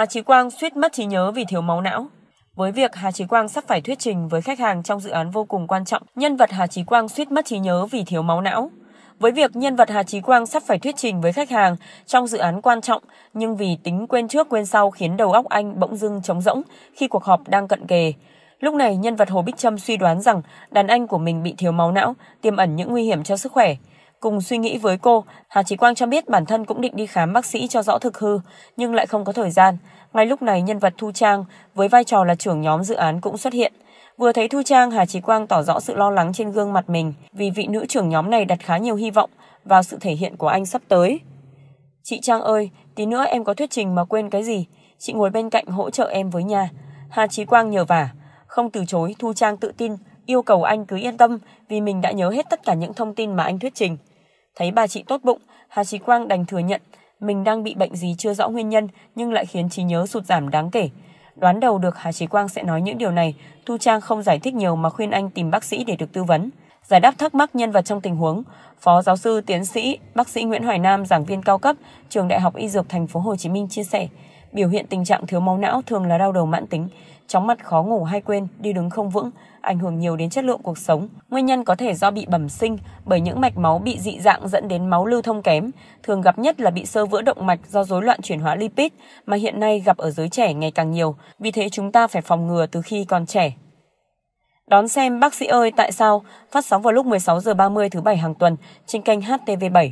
Hà Chí Quang suýt mất trí nhớ vì thiếu máu não. Với việc Hà Chí Quang sắp phải thuyết trình với khách hàng trong dự án vô cùng quan trọng, nhân vật Hà Chí Quang suýt mất trí nhớ vì thiếu máu não. Với việc nhân vật Hà Chí Quang sắp phải thuyết trình với khách hàng trong dự án quan trọng, nhưng vì tính quên trước quên sau khiến đầu óc anh bỗng dưng trống rỗng khi cuộc họp đang cận kề. Lúc này, nhân vật Hồ Bích Trâm suy đoán rằng đàn anh của mình bị thiếu máu não, tiềm ẩn những nguy hiểm cho sức khỏe. Cùng suy nghĩ với cô, Hà Chí Quang cho biết bản thân cũng định đi khám bác sĩ cho rõ thực hư, nhưng lại không có thời gian. Ngay lúc này nhân vật Thu Trang với vai trò là trưởng nhóm dự án cũng xuất hiện. Vừa thấy Thu Trang, Hà Chí Quang tỏ rõ sự lo lắng trên gương mặt mình vì vị nữ trưởng nhóm này đặt khá nhiều hy vọng vào sự thể hiện của anh sắp tới. Chị Trang ơi, tí nữa em có thuyết trình mà quên cái gì, chị ngồi bên cạnh hỗ trợ em với nha. Hà Chí Quang nhờ vả, không từ chối Thu Trang tự tin, yêu cầu anh cứ yên tâm vì mình đã nhớ hết tất cả những thông tin mà anh thuyết trình. Thấy bà chị tốt bụng, Hà Chí Quang đành thừa nhận mình đang bị bệnh gì chưa rõ nguyên nhân nhưng lại khiến trí nhớ sụt giảm đáng kể. Đoán đầu được Hà Chí Quang sẽ nói những điều này, Thu Trang không giải thích nhiều mà khuyên anh tìm bác sĩ để được tư vấn. Giải đáp thắc mắc nhân vật trong tình huống, Phó giáo sư tiến sĩ, bác sĩ Nguyễn Hoài Nam, giảng viên cao cấp, Trường Đại học Y Dược Thành phố Hồ Chí Minh chia sẻ, Biểu hiện tình trạng thiếu máu não thường là đau đầu mãn tính, chóng mặt khó ngủ hay quên, đi đứng không vững, ảnh hưởng nhiều đến chất lượng cuộc sống. Nguyên nhân có thể do bị bẩm sinh bởi những mạch máu bị dị dạng dẫn đến máu lưu thông kém, thường gặp nhất là bị sơ vữa động mạch do rối loạn chuyển hóa lipid mà hiện nay gặp ở giới trẻ ngày càng nhiều, vì thế chúng ta phải phòng ngừa từ khi còn trẻ. Đón xem Bác sĩ ơi tại sao phát sóng vào lúc 16 h 30 thứ bảy hàng tuần trên kênh HTV7.